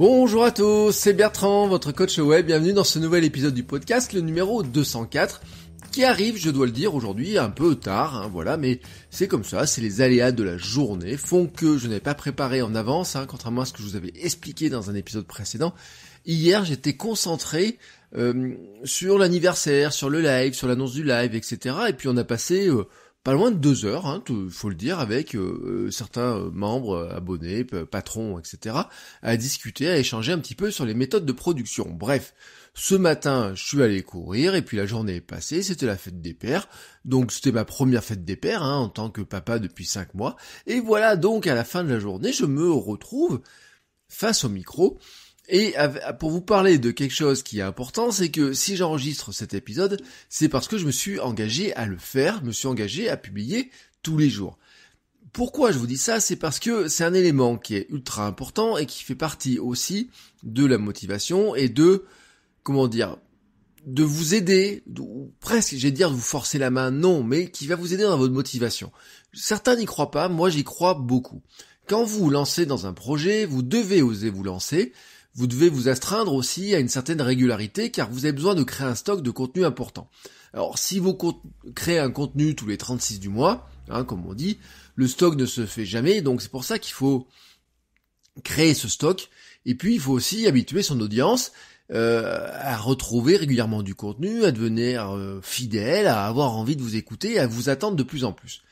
Bonjour à tous, c'est Bertrand, votre coach web. Bienvenue dans ce nouvel épisode du podcast, le numéro 204, qui arrive, je dois le dire, aujourd'hui un peu tard, hein, voilà, mais c'est comme ça, c'est les aléas de la journée font que je n'avais pas préparé en avance, hein, contrairement à ce que je vous avais expliqué dans un épisode précédent. Hier, j'étais concentré euh, sur l'anniversaire, sur le live, sur l'annonce du live, etc. Et puis on a passé euh, pas loin de deux heures, hein, faut le dire, avec euh, euh, certains euh, membres, abonnés, patrons, etc., à discuter, à échanger un petit peu sur les méthodes de production. Bref, ce matin, je suis allé courir et puis la journée est passée, c'était la fête des pères. Donc c'était ma première fête des pères hein, en tant que papa depuis cinq mois. Et voilà donc à la fin de la journée, je me retrouve face au micro et pour vous parler de quelque chose qui est important, c'est que si j'enregistre cet épisode, c'est parce que je me suis engagé à le faire, je me suis engagé à publier tous les jours. Pourquoi je vous dis ça C'est parce que c'est un élément qui est ultra important et qui fait partie aussi de la motivation et de, comment dire, de vous aider, ou presque, j'ai dire de vous forcer la main, non, mais qui va vous aider dans votre motivation. Certains n'y croient pas, moi j'y crois beaucoup. Quand vous vous lancez dans un projet, vous devez oser vous lancer, vous devez vous astreindre aussi à une certaine régularité car vous avez besoin de créer un stock de contenu important. Alors si vous créez un contenu tous les 36 du mois, hein, comme on dit, le stock ne se fait jamais, donc c'est pour ça qu'il faut créer ce stock. Et puis il faut aussi habituer son audience euh, à retrouver régulièrement du contenu, à devenir euh, fidèle, à avoir envie de vous écouter, à vous attendre de plus en plus.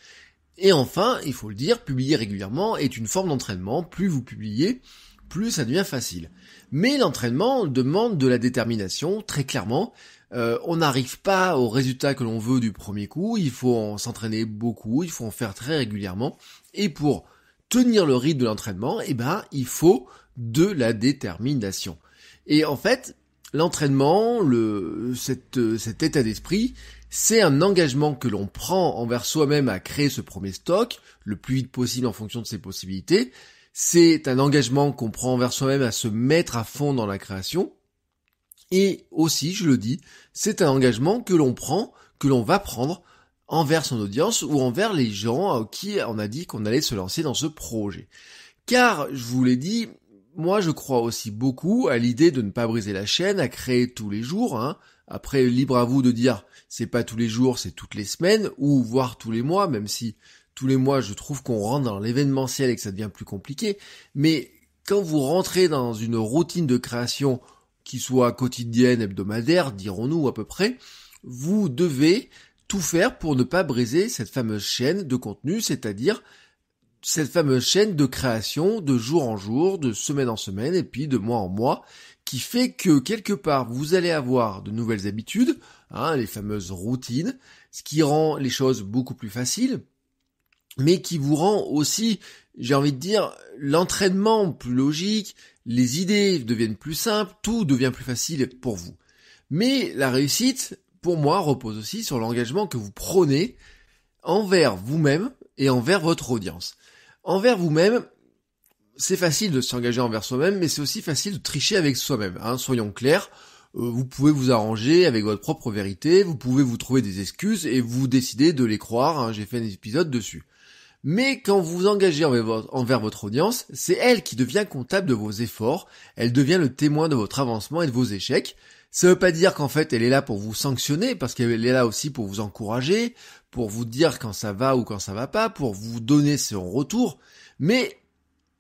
Et enfin, il faut le dire, publier régulièrement est une forme d'entraînement. Plus vous publiez, plus ça devient facile. Mais l'entraînement demande de la détermination, très clairement. Euh, on n'arrive pas au résultat que l'on veut du premier coup, il faut s'entraîner beaucoup, il faut en faire très régulièrement. Et pour tenir le rythme de l'entraînement, eh ben, il faut de la détermination. Et en fait, l'entraînement, le, cet état d'esprit, c'est un engagement que l'on prend envers soi-même à créer ce premier stock, le plus vite possible en fonction de ses possibilités, c'est un engagement qu'on prend envers soi-même à se mettre à fond dans la création. Et aussi, je le dis, c'est un engagement que l'on prend, que l'on va prendre envers son audience ou envers les gens à qui on a dit qu'on allait se lancer dans ce projet. Car, je vous l'ai dit, moi je crois aussi beaucoup à l'idée de ne pas briser la chaîne, à créer tous les jours. Hein. Après, libre à vous de dire c'est pas tous les jours, c'est toutes les semaines, ou voire tous les mois, même si tous les mois, je trouve qu'on rentre dans l'événementiel et que ça devient plus compliqué. Mais quand vous rentrez dans une routine de création qui soit quotidienne, hebdomadaire, dirons-nous à peu près, vous devez tout faire pour ne pas briser cette fameuse chaîne de contenu, c'est-à-dire cette fameuse chaîne de création de jour en jour, de semaine en semaine et puis de mois en mois, qui fait que quelque part vous allez avoir de nouvelles habitudes, hein, les fameuses routines, ce qui rend les choses beaucoup plus faciles, mais qui vous rend aussi, j'ai envie de dire, l'entraînement plus logique, les idées deviennent plus simples, tout devient plus facile pour vous. Mais la réussite, pour moi, repose aussi sur l'engagement que vous prenez envers vous-même et envers votre audience. Envers vous-même, c'est facile de s'engager envers soi-même, mais c'est aussi facile de tricher avec soi-même. Hein. Soyons clairs, euh, vous pouvez vous arranger avec votre propre vérité, vous pouvez vous trouver des excuses et vous décider de les croire. Hein. J'ai fait un épisode dessus. Mais quand vous vous engagez envers votre audience, c'est elle qui devient comptable de vos efforts, elle devient le témoin de votre avancement et de vos échecs. Ça ne veut pas dire qu'en fait elle est là pour vous sanctionner, parce qu'elle est là aussi pour vous encourager, pour vous dire quand ça va ou quand ça va pas, pour vous donner son retour. Mais,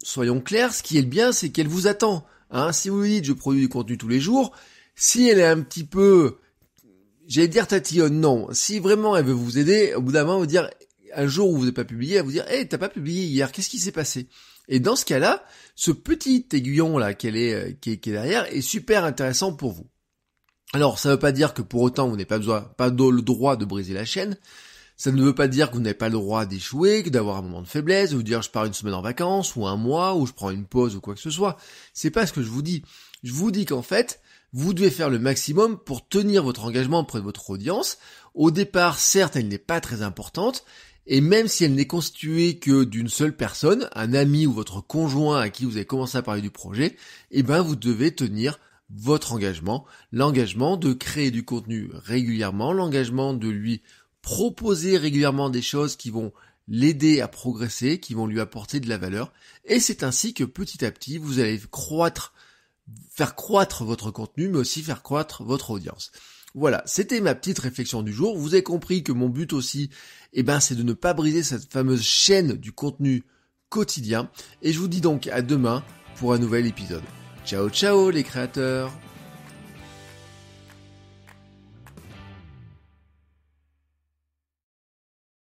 soyons clairs, ce qui est le bien, c'est qu'elle vous attend. Hein. si vous lui dites je produis du contenu tous les jours, si elle est un petit peu, j'allais dire tatillonne, non. Si vraiment elle veut vous aider, au bout d'un moment, vous dire, un jour où vous n'avez pas publié, à vous dire, hey, t'as pas publié hier, qu'est-ce qui s'est passé Et dans ce cas-là, ce petit aiguillon là qu'elle euh, est, qui est, derrière est super intéressant pour vous. Alors, ça ne veut pas dire que pour autant vous n'avez pas besoin, pas le droit de briser la chaîne. Ça ne veut pas dire que vous n'avez pas le droit d'échouer, que d'avoir un moment de faiblesse, de vous dire je pars une semaine en vacances, ou un mois, ou je prends une pause, ou quoi que ce soit. C'est pas ce que je vous dis. Je vous dis qu'en fait, vous devez faire le maximum pour tenir votre engagement auprès de votre audience. Au départ, certes, elle n'est pas très importante, et même si elle n'est constituée que d'une seule personne, un ami ou votre conjoint à qui vous avez commencé à parler du projet, eh ben, vous devez tenir votre engagement, l'engagement de créer du contenu régulièrement, l'engagement de lui proposer régulièrement des choses qui vont l'aider à progresser, qui vont lui apporter de la valeur, et c'est ainsi que petit à petit vous allez croître faire croître votre contenu, mais aussi faire croître votre audience. Voilà, c'était ma petite réflexion du jour. Vous avez compris que mon but aussi, eh ben, c'est de ne pas briser cette fameuse chaîne du contenu quotidien. Et je vous dis donc à demain pour un nouvel épisode. Ciao ciao les créateurs